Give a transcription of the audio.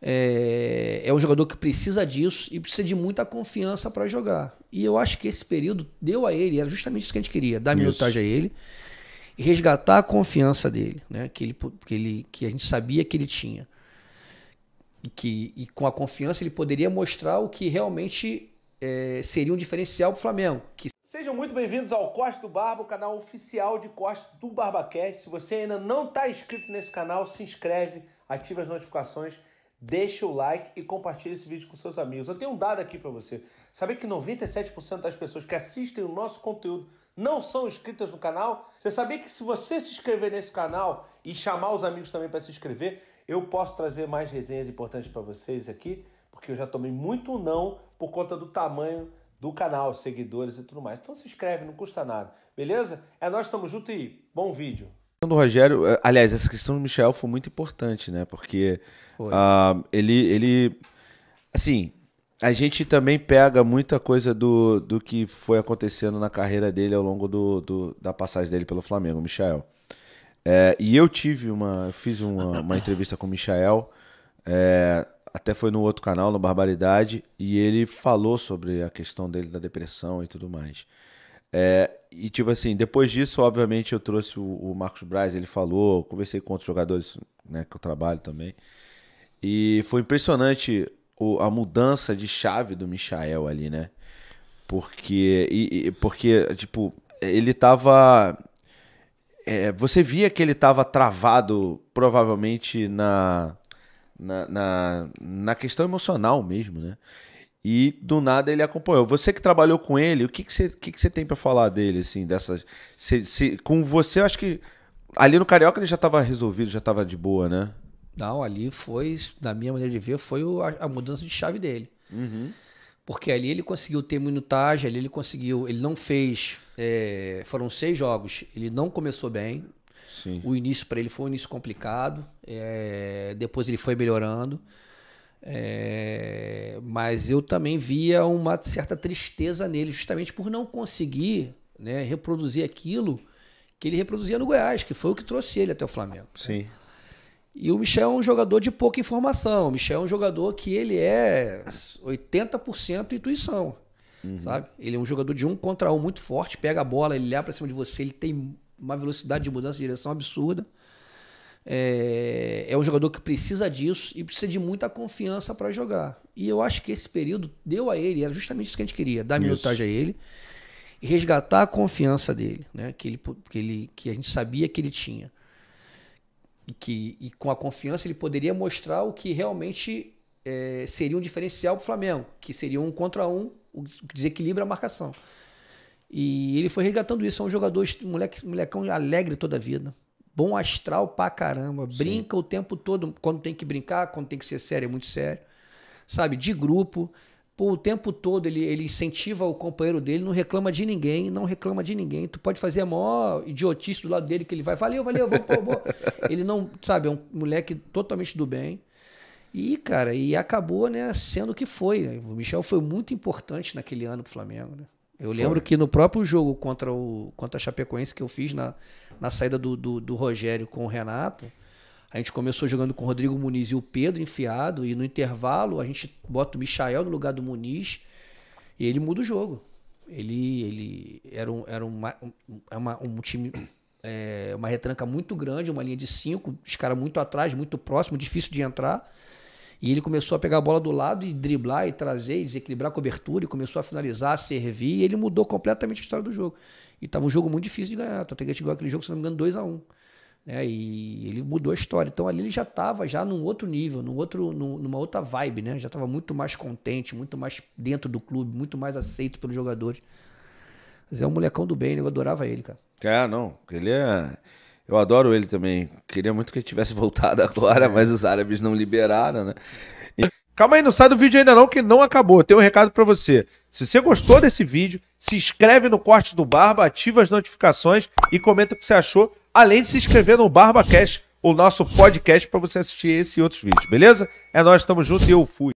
É, é um jogador que precisa disso e precisa de muita confiança para jogar. E eu acho que esse período deu a ele, era justamente isso que a gente queria, dar isso. minutagem a ele e resgatar a confiança dele, né? que, ele, que, ele, que a gente sabia que ele tinha. E, que, e com a confiança ele poderia mostrar o que realmente é, seria um diferencial para o Flamengo. Que... Sejam muito bem-vindos ao Corte do Barba, o canal oficial de corte do BarbaCast. Se você ainda não está inscrito nesse canal, se inscreve, ativa as notificações deixa o like e compartilha esse vídeo com seus amigos. Eu tenho um dado aqui para você. Saber que 97% das pessoas que assistem o nosso conteúdo não são inscritas no canal? Você sabia que se você se inscrever nesse canal e chamar os amigos também para se inscrever, eu posso trazer mais resenhas importantes para vocês aqui, porque eu já tomei muito não por conta do tamanho do canal, seguidores e tudo mais. Então se inscreve, não custa nada. Beleza? É nós estamos juntos e bom vídeo questão do Rogério, eh, aliás, essa questão do Michel foi muito importante, né? Porque uh, ele, ele, assim, a gente também pega muita coisa do, do que foi acontecendo na carreira dele ao longo do, do da passagem dele pelo Flamengo, Michel. É, e eu tive uma, eu fiz uma, uma entrevista com o Michel, é, até foi no outro canal, no Barbaridade, e ele falou sobre a questão dele da depressão e tudo mais. É, e tipo assim, depois disso, obviamente, eu trouxe o, o Marcos Braz, ele falou, conversei com outros jogadores né, que eu trabalho também. E foi impressionante o, a mudança de chave do Michael ali, né? Porque, e, e, porque tipo, ele tava. É, você via que ele tava travado, provavelmente, na, na, na, na questão emocional mesmo, né? E do nada ele acompanhou. Você que trabalhou com ele, o que, que, você, que, que você tem para falar dele, assim, dessas. Se, se, com você, eu acho que. Ali no Carioca ele já estava resolvido, já estava de boa, né? Não, ali foi, na minha maneira de ver, foi a, a mudança de chave dele. Uhum. Porque ali ele conseguiu ter minutagem, ali ele conseguiu. Ele não fez. É, foram seis jogos, ele não começou bem. Sim. O início para ele foi um início complicado. É, depois ele foi melhorando. É, mas eu também via uma certa tristeza nele, justamente por não conseguir né, reproduzir aquilo que ele reproduzia no Goiás, que foi o que trouxe ele até o Flamengo. Né? Sim. E o Michel é um jogador de pouca informação. O Michel é um jogador que ele é 80% intuição, uhum. sabe? Ele é um jogador de um contra um muito forte, pega a bola, ele olha para cima de você, ele tem uma velocidade de mudança de direção absurda. É, é um jogador que precisa disso e precisa de muita confiança para jogar. E eu acho que esse período deu a ele, era justamente isso que a gente queria, dar isso. minutagem a ele e resgatar a confiança dele, né? que, ele, que, ele, que a gente sabia que ele tinha. E, que, e com a confiança ele poderia mostrar o que realmente é, seria um diferencial para o Flamengo, que seria um contra um, o que desequilibra a marcação. E ele foi resgatando isso. É um jogador, moleque, um molecão alegre toda a vida bom astral pra caramba. Brinca Sim. o tempo todo. Quando tem que brincar, quando tem que ser sério, é muito sério. Sabe? De grupo. Pô, o tempo todo ele, ele incentiva o companheiro dele, não reclama de ninguém, não reclama de ninguém. Tu pode fazer a maior idiotice do lado dele que ele vai, valeu, valeu, vamos, pô, Ele não, sabe, é um moleque totalmente do bem. E, cara, e acabou, né, sendo o que foi. Né? O Michel foi muito importante naquele ano pro Flamengo, né? Eu Foi. lembro que no próprio jogo contra, o, contra a Chapecoense que eu fiz na, na saída do, do, do Rogério com o Renato, a gente começou jogando com o Rodrigo Muniz e o Pedro enfiado, e no intervalo a gente bota o Michael no lugar do Muniz e ele muda o jogo. Ele, ele era um, era uma, é uma, um time, é, uma retranca muito grande, uma linha de cinco, os caras muito atrás, muito próximo, difícil de entrar. E ele começou a pegar a bola do lado e driblar e trazer, e desequilibrar a cobertura e começou a finalizar, a servir. E ele mudou completamente a história do jogo. E tava um jogo muito difícil de ganhar. Tanto é que a gente aquele jogo, se não me engano, 2 a 1 um, né? E ele mudou a história. Então ali ele já tava já num outro nível, num outro, num, numa outra vibe, né? Já tava muito mais contente, muito mais dentro do clube, muito mais aceito pelos jogadores. Mas é um molecão do bem, né? Eu adorava ele, cara. É, não. Ele é. Eu adoro ele também. Queria muito que ele tivesse voltado agora, mas os árabes não liberaram, né? E... Calma aí, não sai do vídeo ainda não, que não acabou. Tem um recado para você. Se você gostou desse vídeo, se inscreve no Corte do Barba, ativa as notificações e comenta o que você achou, além de se inscrever no BarbaCast, o nosso podcast, para você assistir esse e outros vídeos, beleza? É nós, estamos juntos e eu fui.